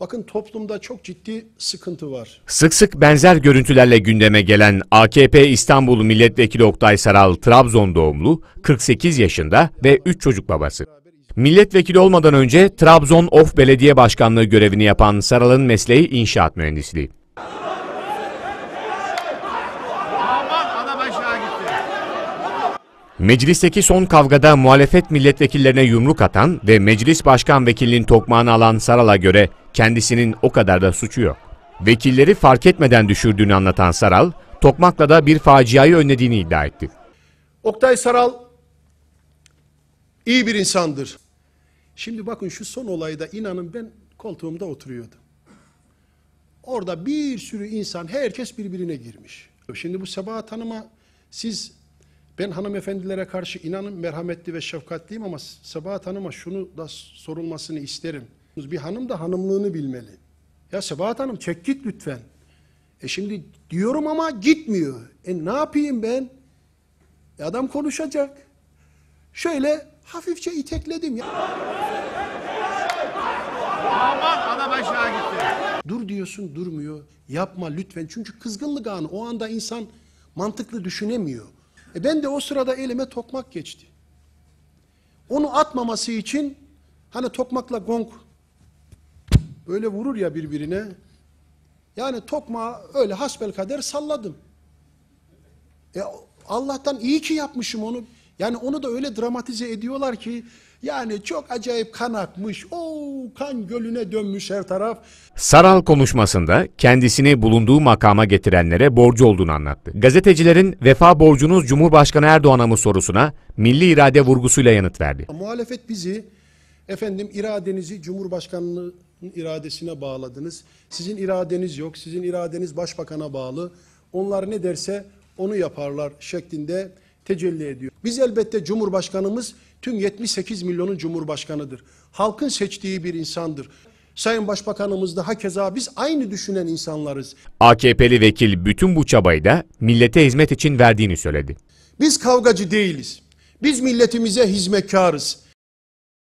Bakın toplumda çok ciddi sıkıntı var. Sık sık benzer görüntülerle gündeme gelen AKP İstanbul Milletvekili Oktay Saral Trabzon doğumlu, 48 yaşında ve 3 çocuk babası. Milletvekili olmadan önce Trabzon Of Belediye Başkanlığı görevini yapan Saral'ın mesleği inşaat mühendisliği. Meclisteki son kavgada muhalefet milletvekillerine yumruk atan ve meclis başkan vekilinin tokmağını alan Saral'a göre kendisinin o kadar da suçu yok. Vekilleri fark etmeden düşürdüğünü anlatan Saral, Tokmak'la da bir faciayı önlediğini iddia etti. Oktay Saral iyi bir insandır. Şimdi bakın şu son olayda inanın ben koltuğumda oturuyordum. Orada bir sürü insan, herkes birbirine girmiş. Şimdi bu Sebahat Hanım'a siz, ben hanımefendilere karşı inanın merhametli ve şefkatliyim ama Sebahat Hanım'a şunu da sorulmasını isterim. Bir hanım da hanımlığını bilmeli. Ya Sebahat Hanım çek git lütfen. E şimdi diyorum ama gitmiyor. E ne yapayım ben? E adam konuşacak. Şöyle hafifçe itekledim ya. Aman adam aşağı gitti. Dur diyorsun durmuyor. Yapma lütfen. Çünkü kızgınlık anı. O anda insan mantıklı düşünemiyor. E ben de o sırada elime tokmak geçti. Onu atmaması için hani tokmakla gong böyle vurur ya birbirine. Yani tokma öyle hasbel kader salladım. E Allah'tan iyi ki yapmışım onu. Yani onu da öyle dramatize ediyorlar ki yani çok acayip kan akmış. O kan gölüne dönmüş her taraf. Saral konuşmasında kendisini bulunduğu makama getirenlere borcu olduğunu anlattı. Gazetecilerin vefa borcunuz Cumhurbaşkanı Erdoğan'a mı sorusuna milli irade vurgusuyla yanıt verdi. Muhalefet bizi efendim iradenizi Cumhurbaşkanlığı iradesine bağladınız. Sizin iradeniz yok. Sizin iradeniz başbakana bağlı. Onlar ne derse onu yaparlar şeklinde tecelli ediyor. Biz elbette Cumhurbaşkanımız tüm 78 milyonun cumhurbaşkanıdır. Halkın seçtiği bir insandır. Sayın Başbakanımız da hakeza biz aynı düşünen insanlarız. AKP'li vekil bütün bu çabayı da millete hizmet için verdiğini söyledi. Biz kavgacı değiliz. Biz milletimize hizmetkarız.